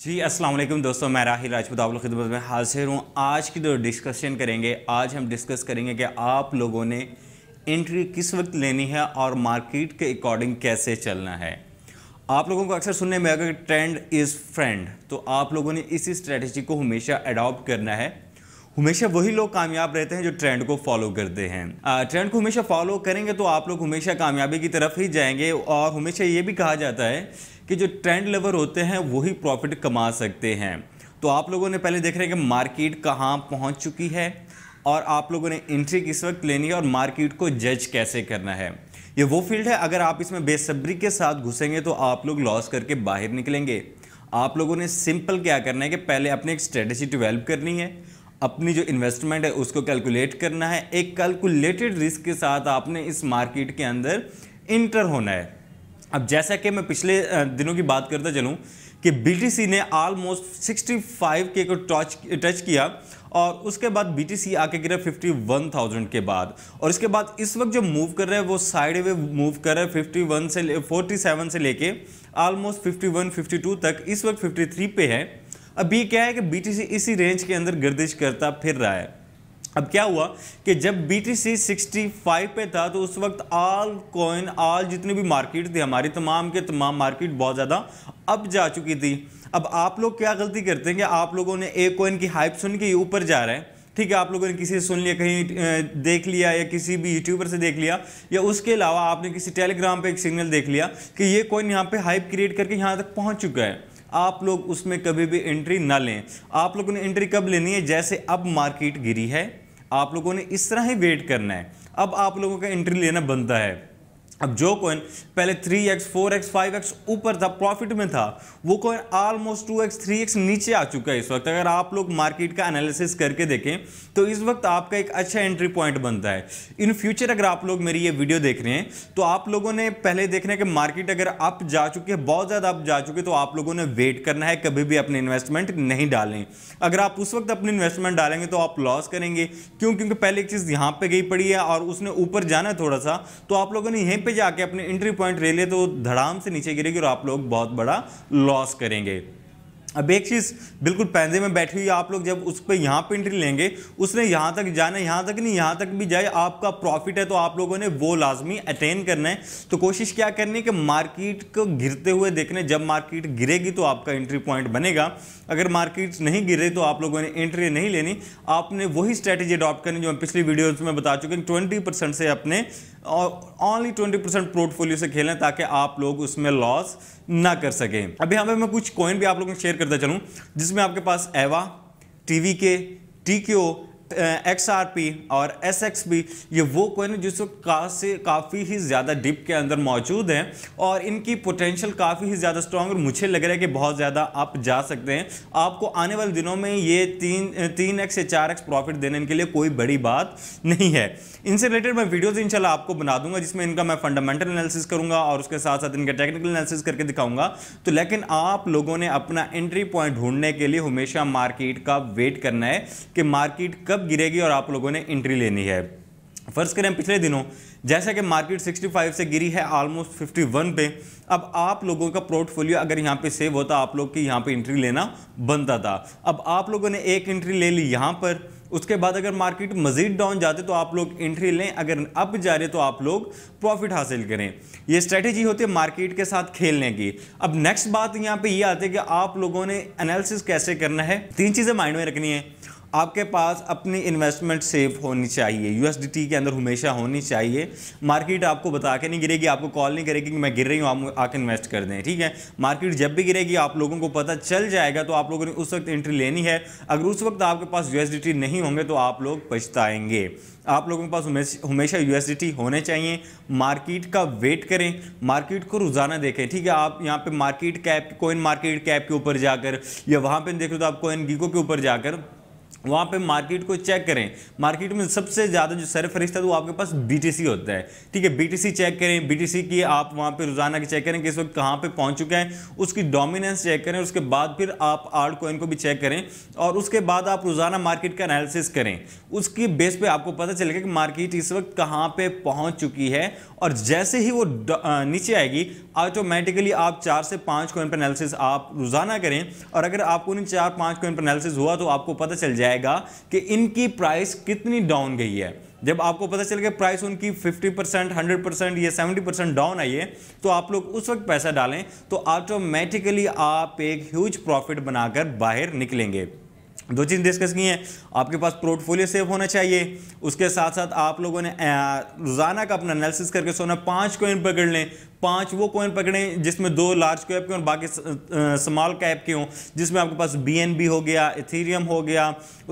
जी अस्सलाम वालेकुम दोस्तों मैं राहिल राजपूत आप लोग खिदमत में हाजिर हूँ आज की जो डिस्कशन करेंगे आज हम डिस्कस करेंगे कि आप लोगों ने एंट्री किस वक्त लेनी है और मार्केट के अकॉर्डिंग कैसे चलना है आप लोगों को अक्सर सुनने में आएगा कि ट्रेंड इज़ फ्रेंड तो आप लोगों ने इसी स्ट्रेटजी को हमेशा अडॉप्ट करना है हमेशा वही लोग कामयाब रहते हैं जो ट्रेंड को फॉलो करते हैं ट्रेंड को हमेशा फॉलो करेंगे तो आप लोग हमेशा कामयाबी की तरफ ही जाएंगे और हमेशा ये भी कहा जाता है कि जो ट्रेंड लेवर होते हैं वही प्रॉफिट कमा सकते हैं तो आप लोगों ने पहले देख रहे हैं कि मार्केट कहाँ पहुँच चुकी है और आप लोगों ने इंट्री किस वक्त लेनी है और मार्केट को जज कैसे करना है ये वो फील्ड है अगर आप इसमें बेसब्री के साथ घुसेंगे तो आप लोग लॉस करके बाहर निकलेंगे आप लोगों ने सिंपल क्या करना है कि पहले अपने एक स्ट्रेटजी डिवेल्प करनी है अपनी जो इन्वेस्टमेंट है उसको कैलकुलेट करना है एक कैलकुलेटेड रिस्क के साथ आपने इस मार्केट के अंदर इंटर होना है अब जैसा कि मैं पिछले दिनों की बात करता चलूँ कि बीटीसी ने आलमोस्ट 65 के को टच टच किया और उसके बाद सी आके गिरा 51,000 के बाद और इसके बाद इस वक्त जो मूव कर रहा है वो साइड वे मूव कर रहा है 51 से 47 से लेके वन 51, 52 तक इस वक्त 53 पे है अभी क्या है कि बी इसी रेंज के अंदर गर्दिश करता फिर रहा है अब क्या हुआ कि जब B T C sixty five पे था तो उस वक्त आल कॉइन आल जितनी भी मार्केट थी हमारी तमाम के तमाम मार्केट बहुत ज़्यादा अब जा चुकी थी अब आप लोग क्या गलती करते हैं कि आप लोगों ने एक कॉइन की हाइप सुन के ऊपर जा रहा है ठीक है आप लोगों ने किसी से सुन लिया कहीं देख लिया या किसी भी यूट्यूबर से देख लिया या उसके अलावा आपने किसी टेलीग्राम पर एक सिग्नल देख लिया कि ये कॉइन यहाँ पर हाइप क्रिएट करके यहाँ तक पहुँच चुका है आप लोग उसमें कभी भी एंट्री ना लें आप लोगों ने एंट्री कब लेनी है जैसे अब मार्केट गिरी है आप लोगों ने इस तरह ही वेट करना है अब आप लोगों का एंट्री लेना बनता है अब जो कॉइन पहले 3x, 4x, 5x ऊपर था प्रॉफिट में था वो कॉइन ऑलमोस्ट 2x, 3x नीचे आ चुका है इस वक्त अगर आप लोग मार्केट का एनालिसिस करके देखें तो इस वक्त आपका एक अच्छा एंट्री पॉइंट बनता है इन फ्यूचर अगर आप लोग मेरी ये वीडियो देख रहे हैं तो आप लोगों ने पहले देखना है कि मार्केट अगर अप जा चुके हैं बहुत ज़्यादा अप जा चुके तो आप लोगों ने वेट करना है कभी भी अपने इन्वेस्टमेंट नहीं डालें अगर आप उस वक्त अपनी इन्वेस्टमेंट डालेंगे तो आप लॉस करेंगे क्यों क्योंकि पहले एक चीज़ यहाँ पर गई पड़ी है और उसने ऊपर जाना है थोड़ा सा तो आप लोगों ने यहीं पे जाके अपने एंट्री पॉइंट ले ले तो धड़ाम से नीचे गिरेगी और आप लोग बहुत बड़ा लॉस करेंगे अब एक चीज़ बिल्कुल पैंजे में बैठी हुई आप लोग जब उस पर यहाँ पर एंट्री लेंगे उसने यहाँ तक जाना यहाँ तक नहीं यहाँ तक भी जाए आपका प्रॉफिट है तो आप लोगों ने वो लाजमी अटेन करना है तो कोशिश क्या करनी है कि मार्केट को गिरते हुए देखने जब मार्केट गिरेगी तो आपका एंट्री पॉइंट बनेगा अगर मार्केट नहीं गिरे तो आप लोगों ने एंट्री नहीं लेनी आपने वही स्ट्रैटेजी अडॉप्ट करनी जो मैं पिछली वीडियोज़ में बता चुके हैं ट्वेंटी से अपने और ऑनली ट्वेंटी परसेंट पोर्टफोलियो से खेलें ताकि आप लोग उसमें लॉस ना कर सकें अभी यहाँ मैं कुछ कॉइन भी आप लोगों को शेयर करता चलूँ जिसमें आपके पास एवा टी वी के टी एक्स आर पी और एस एक्स पी ये वो कोइन है जिसको का से काफ़ी ही ज़्यादा डिप के अंदर मौजूद हैं और इनकी पोटेंशियल काफ़ी ही ज़्यादा स्ट्रॉन्ग और मुझे लग रहा है कि बहुत ज़्यादा आप जा सकते हैं आपको आने वाले दिनों में ये तीन तीन एक्स या चार एक्स प्रॉफिट देने इनके लिए कोई बड़ी बात नहीं है इनसे रिलेटेड मैं वीडियोज़ इनशाला आपको बना दूंगा जिसमें इनका मैं फंडामेंटल एनालिसिस करूंगा और उसके साथ साथ इनका टेक्निकल एनालिसिस करके दिखाऊंगा तो लेकिन आप लोगों ने अपना एंट्री पॉइंट ढूंढने के लिए हमेशा मार्केट का वेट करना है कि मार्केट कब गिरेगी और आप लोगों ने एंट्री लेनी है फर्ज करें पिछले दिनों जैसा कि मार्केट 65 से गिरी है ऑलमोस्ट 51 पे अब आप लोगों का पोर्टफोलियो अगर यहाँ पे सेव होता आप लोग की यहाँ पे एंट्री लेना बनता था अब आप लोगों ने एक एंट्री ले ली यहाँ पर उसके बाद अगर मार्केट मजीद डाउन जाते तो आप लोग एंट्री लें अगर अप जा रहे तो आप लोग प्रॉफिट हासिल करें ये स्ट्रेटेजी होती है मार्केट के साथ खेलने की अब नेक्स्ट बात यहाँ पर ये यह आती है कि आप लोगों ने एनालिसिस कैसे करना है तीन चीज़ें माइंड में रखनी है आपके पास अपनी इन्वेस्टमेंट सेफ होनी चाहिए यूएसडीटी के अंदर हमेशा होनी चाहिए मार्केट आपको बता के नहीं गिरेगी आपको कॉल नहीं करेगी कि मैं गिर रही हूँ आप आके इन्वेस्ट कर दें ठीक है मार्केट जब भी गिरेगी आप लोगों को पता चल जाएगा तो आप लोगों ने उस वक्त एंट्री लेनी है अगर उस वक्त आपके पास यू नहीं होंगे तो आप लोग पछताएंगे आप लोगों के पास हमेशा यू होने चाहिए मार्केट का वेट करें मार्केट को रोज़ाना देखें ठीक है आप यहाँ पे market cap coin market cap के ऊपर जाकर या वहाँ पे देखो तो आप कोइन गीको के ऊपर जाकर वहाँ पे मार्केट को चेक करें मार्केट में सबसे ज़्यादा जो सरफहरिस्त है वो तो आपके पास बीटीसी होता है ठीक है बीटीसी चेक करें बीटीसी की आप वहाँ पे रोज़ाना की चेक करें कि इस वक्त कहाँ पे पहुँच चुका है उसकी डोमिनेंस चेक करें उसके बाद फिर आप आर्ट कोइन को भी चेक करें और उसके बाद आप रोज़ाना मार्केट का एनालिसिस करें उसकी बेस पर आपको पता चलेगा कि मार्केट इस वक्त कहाँ पर पहुँच चुकी है और जैसे ही वो नीचे आएगी ऑटोमेटिकली आप चार से पाँच कोइन पर एनालिसिस आप रोज़ाना करें और अगर आपको इन चार पाँच कोइन पर एनालिसिस हुआ तो आपको पता चल जाएगा कि इनकी प्राइस कितनी डाउन गई है जब आपको पता चल गया प्राइस उनकी 50 परसेंट हंड्रेड परसेंट या 70 परसेंट डाउन आई है तो आप लोग उस वक्त पैसा डालें तो ऑटोमेटिकली आप एक ह्यूज प्रॉफिट बनाकर बाहर निकलेंगे दो चीज़ डिस्कस की हैं आपके पास पोर्टफोलियो सेफ होना चाहिए उसके साथ साथ आप लोगों ने रोज़ाना का अपना एनालिसिस करके सोना पांच कोइन पकड़ लें पांच वो कोइन पकड़ें जिसमें दो लार्ज कैप के और बाकी स्मॉल कैप के हों जिसमें आपके पास बी हो गया इथेरियम हो गया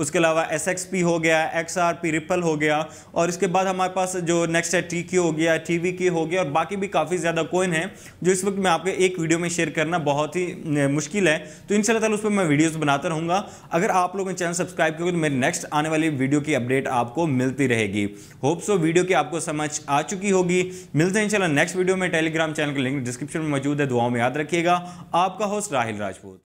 उसके अलावा एस हो गया एक्सआरपी रिपल हो गया और इसके बाद हमारे पास जो नेक्स्ट है टी हो गया टी हो गया और बाकी भी काफ़ी ज़्यादा कोइन है जो इस वक्त मैं आपके एक वीडियो में शेयर करना बहुत ही मुश्किल है तो इन शाला उस पर मैं वीडियोज़ बनाता रहूँगा अगर आप लोगों ने चैनल सब्सक्राइब करोगे तो मेरी नेक्स्ट आने वाली वीडियो की अपडेट आपको मिलती रहेगी होप सो वीडियो की आपको समझ आ चुकी होगी मिलते हैं इंशाल्लाह नेक्स्ट वीडियो में टेलीग्राम चैनल का लिंक डिस्क्रिप्शन में मौजूद है दुआओं में याद रखिएगा आपका होस्ट राहिल राजपूत